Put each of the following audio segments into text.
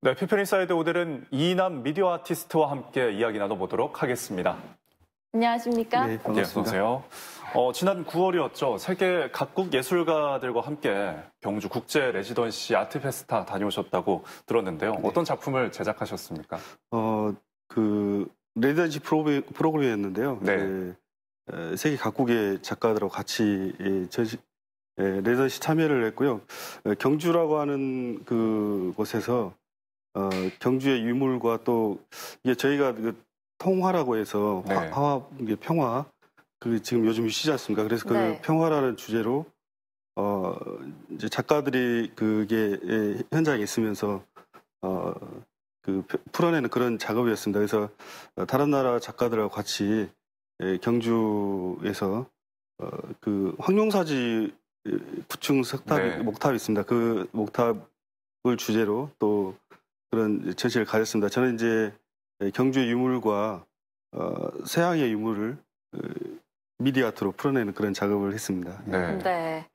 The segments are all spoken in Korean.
네, 피프린사이드 오늘은 이남 미디어 아티스트와 함께 이야기 나눠보도록 하겠습니다. 안녕하십니까? 네, 네 반갑습니다. 네, 어세요 어, 지난 9월이었죠. 세계 각국 예술가들과 함께 경주 국제 레지던시 아트페스타 다녀오셨다고 들었는데요. 네. 어떤 작품을 제작하셨습니까? 어, 그 레지던시 프로그램, 프로그램이었는데요. 네. 그, 에, 세계 각국의 작가들하고 같이 예, 전시, 예, 레지던시 참여를 했고요. 에, 경주라고 하는 그 곳에서 어, 경주의 유물과 또 이게 저희가 그 통화라고 해서 화, 네. 화합, 평화 그 지금 요즘 쉬지 않습니까? 그래서 그 네. 평화라는 주제로 어 이제 작가들이 그게 예, 현장에 있으면서 어그 풀어내는 그런 작업이었습니다. 그래서 다른 나라 작가들하고 같이 예, 경주에서 어그 황룡사지 예, 구충 석탑 네. 목탑이 있습니다. 그 목탑을 주제로 또 그런 전시를 가졌습니다. 저는 이제 경주의 유물과 어, 서양의 유물을 어, 미디어아트로 풀어내는 그런 작업을 했습니다. 예. 네. 네.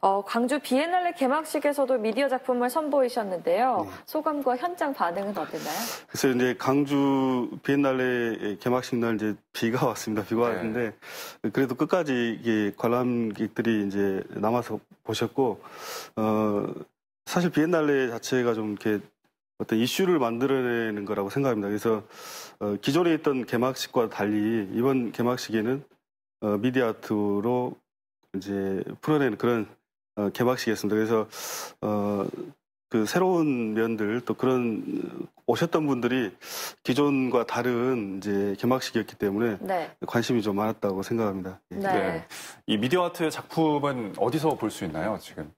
어, 광주 비엔날레 개막식에서도 미디어 작품을 선보이셨는데요. 네. 소감과 현장 반응은 어땠나요? 그래서 이제 광주 비엔날레 개막식 날 이제 비가 왔습니다. 비가 네. 왔는데 그래도 끝까지 이게 관람객들이 이제 남아서 보셨고 어, 사실 비엔날레 자체가 좀 이렇게 어떤 이슈를 만들어내는 거라고 생각합니다. 그래서 어, 기존에 있던 개막식과 달리 이번 개막식에는 어, 미디어 아트로 이제 풀어내는 그런 어, 개막식이었습니다. 그래서 어, 그 새로운 면들 또 그런 어, 오셨던 분들이 기존과 다른 이제 개막식이었기 때문에 네. 관심이 좀 많았다고 생각합니다. 예. 네. 네. 이 미디어 아트 작품은 어디서 볼 수 있나요, 지금?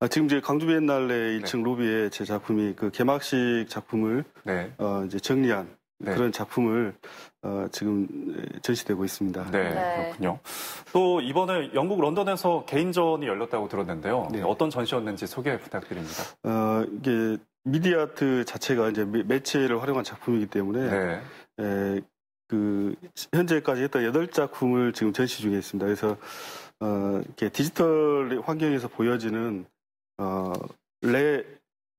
아, 지금 이제 광주 비엔날레 1층 네. 로비에 제 작품이 그 개막식 작품을 네. 어, 이제 정리한 네. 그런 작품을 어, 지금 전시되고 있습니다. 네, 네. 그렇군요. 또 이번에 영국 런던에서 개인전이 열렸다고 들었는데요. 네. 어떤 전시였는지 소개 부탁드립니다. 어, 이게 미디아트 자체가 이제 매체를 활용한 작품이기 때문에 네. 에, 그 현재까지 했던 여덟 작품을 지금 전시 중에 있습니다. 그래서 어, 이렇게 디지털 환경에서 보여지는 어, 레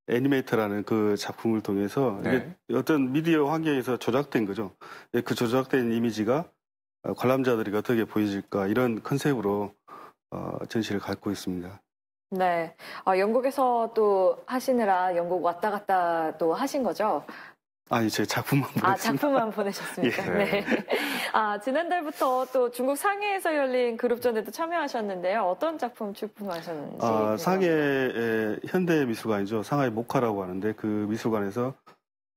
애니메이터라는 그 작품을 통해서 네. 어떤 미디어 환경에서 조작된 거죠. 예, 그 조작된 이미지가 어, 관람자들이 어떻게 보여질까 이런 컨셉으로 어, 전시를 갖고 있습니다. 네, 어, 영국에서 또 하시느라 영국 왔다 갔다 또 하신 거죠? 아니, 제 작품만 보냈습니다. 아, 작품만 보내셨습니까? 예. 네. 아, 지난달부터 또 중국 상해에서 열린 그룹전에도 참여하셨는데요. 어떤 작품 출품하셨는지. 아, 상해의 현대미술관이죠. 상하이 모카라고 하는데 그 미술관에서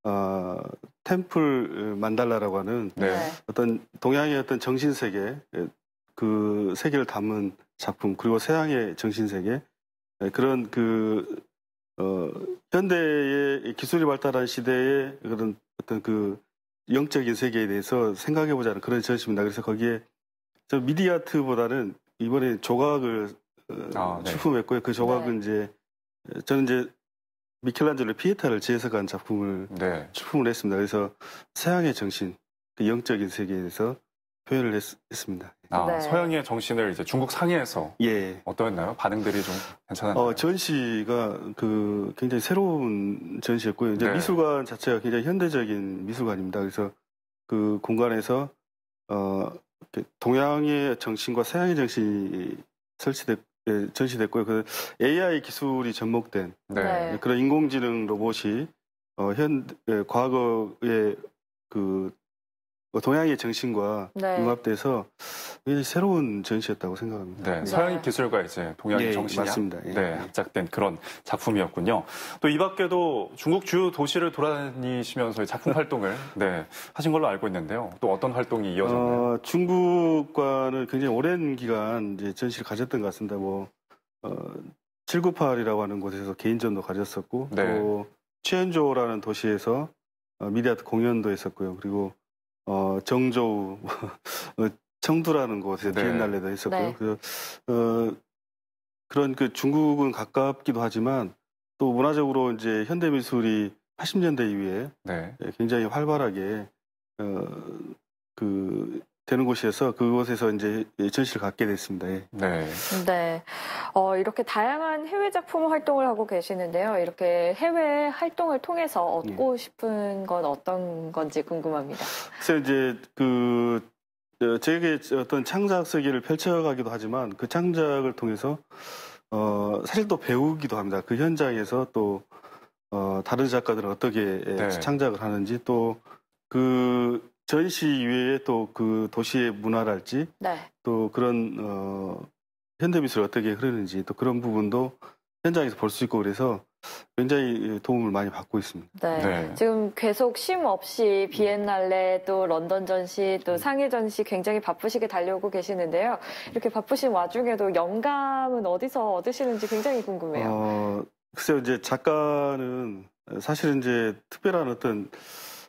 아 템플 만달라라고 하는 네. 어떤 동양의 어떤 정신세계 예, 그 세계를 담은 작품 그리고 서양의 정신세계 예, 그런 그 어, 현대의 기술이 발달한 시대에 그런 어떤 그 영적인 세계에 대해서 생각해 보자는 그런 전시입니다. 그래서 거기에 저 미디아트보다는 이번에 조각을 어, 아, 네. 출품했고요. 그 조각은 네. 이제 저는 이제 미켈란젤로 피에타를 재해석한 작품을 네. 출품을 했습니다. 그래서 서양의 정신, 그 영적인 세계에서 대해 표현을 했, 습니다 아, 네. 서영이의 정신을 이제 중국 상해에서 예. 어떠했나요? 반응들이 좀 괜찮았나요? 어, 전시가 그 굉장히 새로운 전시였고요. 이제 네. 미술관 자체가 굉장히 현대적인 미술관입니다. 그래서 그 공간에서 어, 동양의 정신과 서양의 정신이 설치됐 고 예, 전시됐고요. 그 AI 기술이 접목된 네. 네. 그런 인공지능 로봇이 어, 현 예, 과거의 그 동양의 정신과 네. 융합돼서 새로운 전시였다고 생각합니다. 네, 네, 서양 기술과 이제 동양의 예, 예 정신이 맞습니다. 예. 네, 합작된 그런 작품이었군요. 또 이 밖에도 중국 주요 도시를 돌아다니시면서 작품 활동을 네, 하신 걸로 알고 있는데요. 또 어떤 활동이 이어졌나요? 어, 중국과는 굉장히 오랜 기간 이제 전시를 가졌던 것 같습니다. 뭐 어, 798이라고 하는 곳에서 개인전도 가졌었고 네. 또 최연조라는 도시에서 어, 미디어 공연도 했었고요. 그리고 어, 정조우 어, 청두라는 곳에 네. 비엔날레도 했었고요. 네. 그래서 어, 그런 그 중국은 가깝기도 하지만 또 문화적으로 이제 현대 미술이 80년대 이후에 네. 예, 굉장히 활발하게 어, 그 되는 곳이어서 그곳에서 이제 전시를 갖게 됐습니다. 예. 네. 네. 어, 이렇게 다양한 해외 작품 활동을 하고 계시는데요. 이렇게 해외 활동을 통해서 얻고 예. 싶은 건 어떤 건지 궁금합니다. 그래서 이제 그 예, 제게 어떤 창작 세계를 펼쳐가기도 하지만 그 창작을 통해서 어, 사실 또 배우기도 합니다. 그 현장에서 또 어, 다른 작가들은 어떻게 예, 네. 창작을 하는지 또 그 전시 이외에 또 그 도시의 문화랄지 네. 또 그런 어, 현대미술이 어떻게 흐르는지 또 그런 부분도 현장에서 볼 수 있고 그래서 굉장히 예, 도움을 많이 받고 있습니다. 네. 네. 지금 계속 쉼 없이 비엔날레 또 런던 전시 또 음. 상해 전시 굉장히 바쁘시게 달려오고 계시는데요. 이렇게 바쁘신 와중에도 영감은 어디서 얻으시는지 굉장히 궁금해요. 어, 글쎄요, 이제 작가는 사실은 이제 특별한 어떤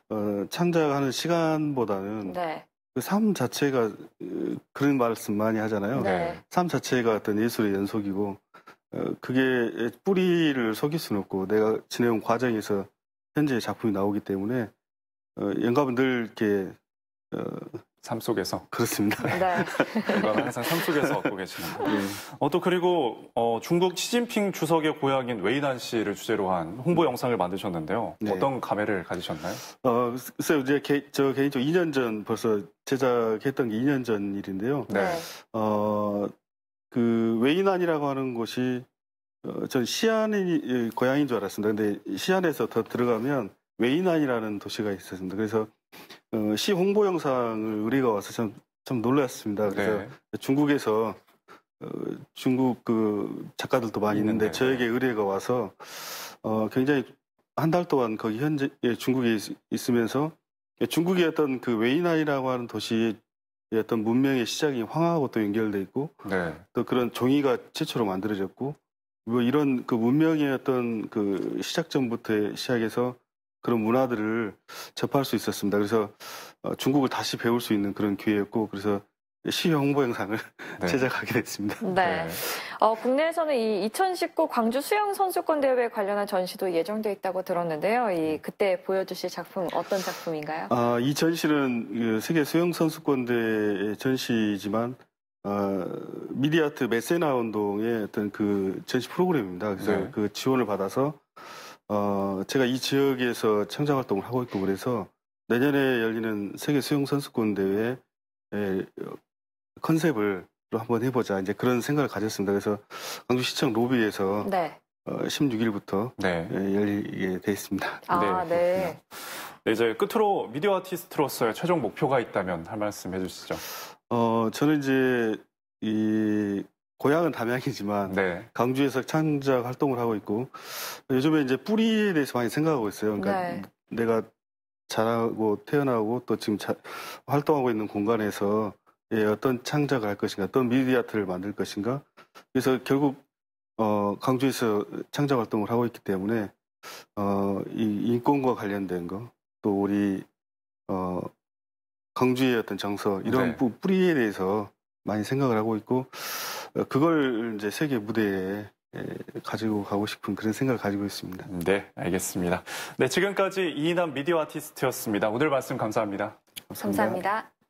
어, 창작하는 시간보다는 네. 그삶 자체가 어, 그런 말씀 많이 하잖아요. 네. 삶 자체가 어떤 예술의 연속이고 어, 그게 뿌리를 속일 수는 없고 내가 진행 과정에서 현재 작품이 나오기 때문에 어, 영감은 늘 이렇게 어, 삶 속에서 그렇습니다. 네. 영감은 항상 삶 속에서 얻고 계시는 거예요. 네. 어, 또 그리고 어, 중국 시진핑 주석의 고향인 웨이난 씨를 주제로 한 홍보 네. 영상을 만드셨는데요. 네. 어떤 감회를 가지셨나요? 어, 글쎄요. 이제 개, 저 개인적으로 2년 전 벌써 제작했던 게 2년 전 일인데요. 네. 네. 어, 그웨이난이라고 하는 곳이 어, 전 시안이 예, 고향인 줄 알았습니다. 근데 시안에서 더 들어가면 웨이난이라는 도시가 있었습니다. 그래서 어, 시 홍보 영상을 우리가 와서 참, 참 놀랐습니다. 그래서 네. 중국에서 어, 중국 그 작가들도 많이 음, 있는데 네. 저에게 의뢰가 와서 어, 굉장히 한 달 동안 거기 현재 예, 중국에 있, 으면서 중국의 어떤 그웨이안이라고 하는 도시의 예, 어떤 문명의 시작이 황하하고 또 연결돼 있고 네. 또 그런 종이가 최초로 만들어졌고 뭐 이런 그 문명의 어떤 그 시작점부터 시작해서 그런 문화들을 접할 수 있었습니다. 그래서 어, 중국을 다시 배울 수 있는 그런 기회였고 그래서 시위 홍보 영상을 네. 제작하게 됐습니다. 네. 네. 어, 국내에서는 이 2019 광주 수영 선수권 대회 관련한 전시도 예정되어 있다고 들었는데요. 이 네. 그때 보여주실 작품 어떤 작품인가요? 아, 이 전시는 그 세계 수영 선수권 대회 전시지만 어, 미디아트 메세나 운동의 어떤 그 전시 프로그램입니다. 그래서 네. 그 지원을 받아서 어, 제가 이 지역에서 창작 활동을 하고 있고 그래서 내년에 열리는 세계 수영 선수권 대회 에 컨셉을 한번 해보자 이제 그런 생각을 가졌습니다. 그래서 광주시청 로비에서 네. 어, 16일부터 네. 예, 열리게 돼 있습니다. 아, 네. 네. 네. 이제 끝으로 미디어 아티스트로서의 최종 목표가 있다면 할 말씀 해주시죠. 어, 저는 이제 이 고향은 담양이지만 네. 광주에서 창작 활동을 하고 있고 요즘에 이제 뿌리에 대해서 많이 생각하고 있어요. 그러니까 네. 내가 자라고 태어나고 또 지금 자, 활동하고 있는 공간에서 예, 어떤 창작을 할 것인가, 어떤 미디어트를 만들 것인가. 그래서 결국 어, 광주에서 창작 활동을 하고 있기 때문에 어, 이 인권과 관련된 거, 또 우리 어, 광주의 어떤 정서 이런 네. 뿌리에 대해서 많이 생각을 하고 있고 어, 그걸 이제 세계 무대에 예, 가지고 가고 싶은 그런 생각을 가지고 있습니다. 네, 알겠습니다. 네, 지금까지 이인남 미디어 아티스트였습니다. 오늘 말씀 감사합니다. 감사합니다. 감사합니다.